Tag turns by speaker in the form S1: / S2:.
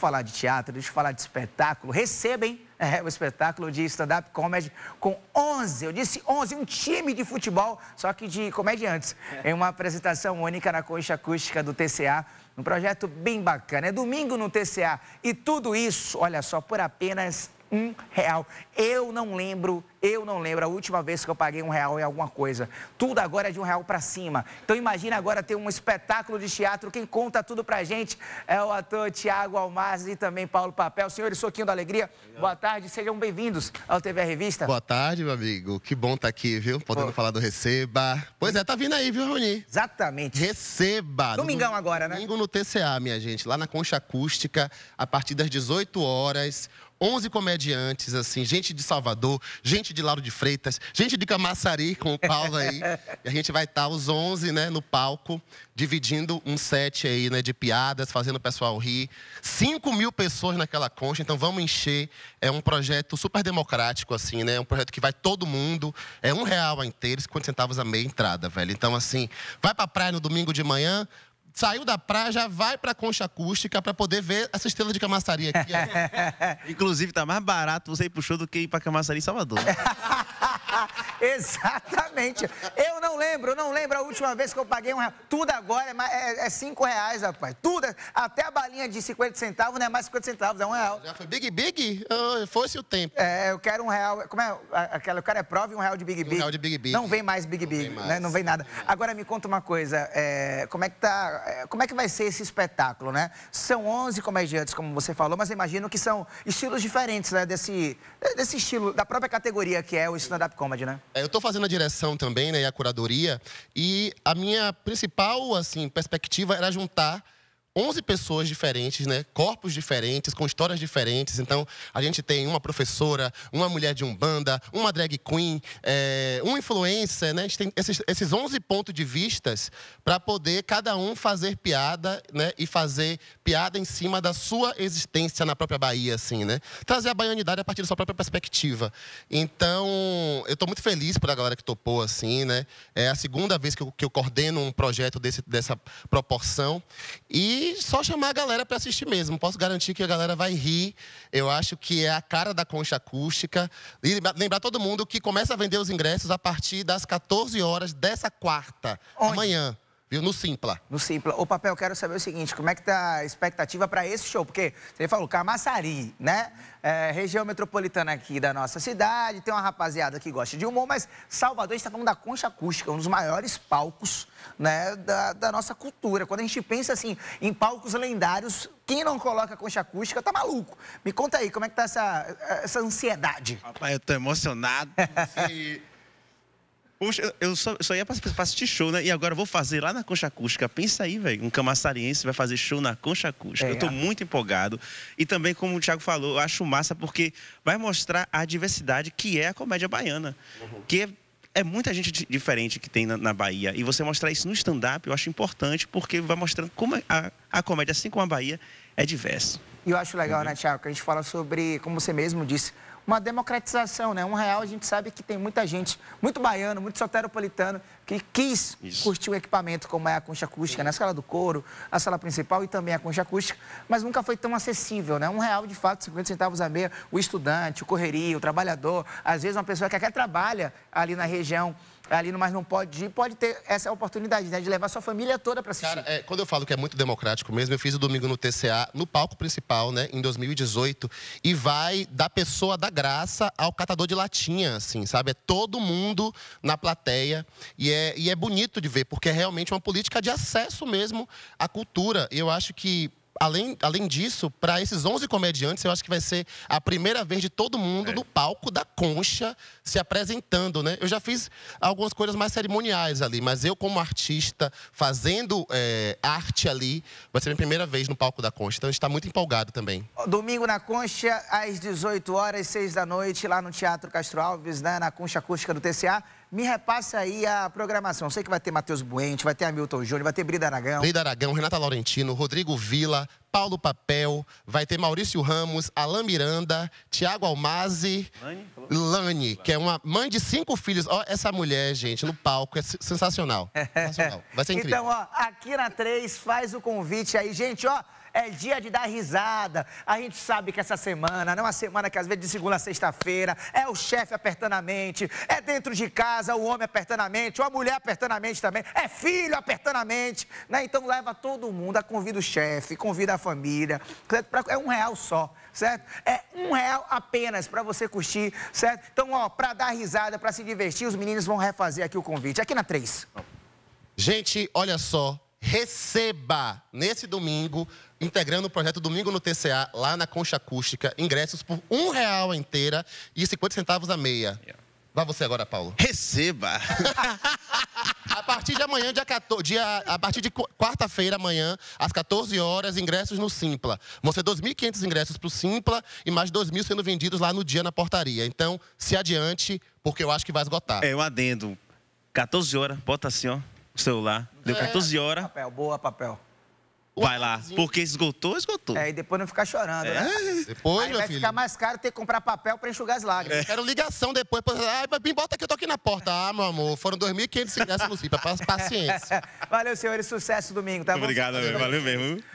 S1: falar de teatro, deixa eu falar de espetáculo. Recebem é, o espetáculo de stand-up comedy com 11, eu disse 11, um time de futebol, só que de comediantes, é. em uma apresentação única na Concha Acústica do TCA. Um projeto bem bacana. É domingo no TCA. E tudo isso, olha só, por apenas um real. Eu não lembro, eu não lembro a última vez que eu paguei um real em alguma coisa. Tudo agora é de um real para cima. Então imagina agora ter um espetáculo de teatro. Quem conta tudo pra gente é o ator Tiago Almaz e também Paulo Papel. Senhores, Soquinho da Alegria, boa tarde. Sejam bem-vindos ao TV Revista. Boa
S2: tarde, meu amigo. Que bom estar tá aqui, viu? Podendo Pô. falar do Receba.
S1: Pois é, tá vindo aí, viu, Rony? Exatamente.
S2: Receba. Domingão no, agora, né? Domingo no TCA, minha gente. Lá na Concha Acústica, a partir das 18 horas. 11 comediantes, assim, gente de Salvador, gente de Lauro de Freitas, gente de Camaçari, com o Paulo aí. e a gente vai estar os 11, né, no palco, dividindo um set aí, né, de piadas, fazendo o pessoal rir. 5 mil pessoas naquela concha, então vamos encher. É um projeto super democrático, assim, né? É um projeto que vai todo mundo. É um real a inteiro, 50 centavos a meia entrada, velho. Então, assim, vai pra praia no domingo de manhã, saiu da praia, já vai para a concha acústica para poder ver essa estrela
S1: de camaçaria aqui. Inclusive, tá mais barato você ir pro show do que ir para camaçaria em Salvador. Exatamente. Eu não lembro, não lembro a última vez que eu paguei um real. Tudo agora é, é, é cinco reais, rapaz. Tudo, até a balinha de 50 centavos não é mais 50 centavos, é um real. Já foi Big Big? Oh, Fosse o tempo. É, eu quero um real. Como é aquela? Eu cara é prova e um real de Big Big. Um real de Big Big. Não vem mais Big não Big, vem né? mais. não vem nada. Agora me conta uma coisa, é, como é que tá, é, como é que vai ser esse espetáculo, né? São 11 comediantes, como você falou, mas imagino que são estilos diferentes, né? Desse, desse estilo, da própria categoria que é o stand-up comedy né?
S2: É, eu estou fazendo a direção também, né, e a curadoria. E a minha principal, assim, perspectiva era juntar 11 pessoas diferentes, né? corpos diferentes, com histórias diferentes. Então, a gente tem uma professora, uma mulher de umbanda, uma drag queen, é, um influencer. Né? A gente tem esses, esses 11 pontos de vistas para poder cada um fazer piada né? e fazer piada em cima da sua existência na própria Bahia. assim, né? Trazer a baianidade a partir da sua própria perspectiva. Então, eu estou muito feliz por a galera que topou. assim, né? É a segunda vez que eu, que eu coordeno um projeto desse, dessa proporção. E e só chamar a galera para assistir mesmo. Posso garantir que a galera vai rir. Eu acho que é a cara da concha acústica. E lembrar todo mundo que começa a vender os ingressos a partir das 14 horas dessa quarta, Onde? amanhã.
S1: Viu? No Simpla. No Simpla. Ô, Papel, eu quero saber o seguinte, como é que tá a expectativa para esse show? Porque você falou Camaçari, né? É, região metropolitana aqui da nossa cidade, tem uma rapaziada que gosta de humor, mas Salvador está falando da concha acústica, um dos maiores palcos né, da, da nossa cultura. Quando a gente pensa assim em palcos lendários, quem não coloca concha acústica tá maluco. Me conta aí, como é que tá essa, essa ansiedade? Rapaz, eu tô emocionado. Poxa, eu só, só ia pra, pra, assistir show, né? E agora vou fazer lá na Concha Acústica. Pensa aí, velho. Um camassariense vai fazer show na Concha Acústica. É, eu tô é. muito empolgado. E também, como o Thiago falou, eu acho massa porque vai mostrar a diversidade que é a comédia baiana. Uhum. Que é é muita gente diferente que tem na, na Bahia. E você mostrar isso no stand-up, eu acho importante, porque vai mostrando como é a, a comédia, assim como a Bahia, é diversa. E eu acho legal, uhum. né, Tiago, que a gente fala sobre, como você mesmo disse, uma democratização, né? Um real a gente sabe que tem muita gente, muito baiano, muito soteropolitano, que quis Isso. curtir o equipamento como é a concha acústica, né? sala do couro, a sala principal e também a concha acústica, mas nunca foi tão acessível, né? Um real, de fato, 50 centavos a meia, o estudante, o correria, o trabalhador, às vezes uma pessoa que até trabalha ali na região ali, mas não pode ir, pode ter essa oportunidade, né? De levar sua família toda para assistir. Cara,
S2: é, quando eu falo que é muito democrático mesmo, eu fiz o domingo no TCA, no palco principal, né? Em 2018. E vai da pessoa da graça ao catador de latinha, assim, sabe? É todo mundo na plateia. E é, e é bonito de ver, porque é realmente uma política de acesso mesmo à cultura. E eu acho que além, além disso, para esses 11 comediantes, eu acho que vai ser a primeira vez de todo mundo é. no palco da concha se apresentando, né? Eu já fiz algumas coisas mais cerimoniais ali, mas eu, como artista, fazendo é, arte ali, vai ser minha primeira vez no palco da concha. Então a gente está muito empolgado também.
S1: Domingo na concha, às 18 horas, 6 da noite, lá no Teatro Castro Alves, né? na concha acústica do TCA me repassa aí a programação. Sei que vai ter Matheus Buente, vai ter Hamilton Júnior, vai ter Brida Aragão.
S2: Brida Aragão, Renata Laurentino, Rodrigo Vila, Paulo Papel, vai ter Maurício Ramos, Alain Miranda, Tiago Almazi, Lani, Lani, que é uma mãe de cinco filhos. Ó, essa mulher, gente, no palco, é sensacional.
S1: sensacional. Vai ser incrível. Então, ó, aqui na 3, faz o convite aí. Gente, ó, é dia de dar risada. A gente sabe que essa semana não é uma semana que às vezes de segunda a sexta-feira é o chefe apertando a mente, é dentro de casa o homem apertando a mente, ou a mulher apertando a mente também, é filho apertando a mente, né? Então leva todo mundo, convida o chefe, convida a família, é um real só, certo? É um real apenas para você curtir, certo? Então, ó, para dar risada, para se divertir, os meninos vão refazer aqui o convite, aqui na 3. Gente, olha
S2: só, receba nesse domingo, integrando o projeto Domingo no TCA, lá na Concha Acústica, ingressos por um real inteira e 50 centavos a meia. Yeah. Vá você agora, Paulo. Receba! a partir de amanhã, dia 14, dia, a partir de quarta-feira, amanhã, às 14 horas, ingressos no Simpla. Vão ser 2.500 ingressos para o Simpla e mais 2.000 sendo vendidos lá no dia na portaria. Então, se adiante,
S1: porque eu acho que vai esgotar. É, um adendo. 14 horas, bota assim, ó, o celular Deu 14 horas. Papel, boa papel. Vai lá, porque esgotou, esgotou. É, e depois não ficar chorando, é. né? Depois, Aí meu vai filho. ficar mais caro ter que comprar papel para enxugar as lágrimas. É. Quero ligação depois. Pra...
S2: Ai, me bota que eu tô aqui na porta. Ah, meu amor, foram 2.500 ingressos no Paciência. Valeu, senhores. Sucesso domingo, tá bom? Obrigado, valeu
S1: mesmo.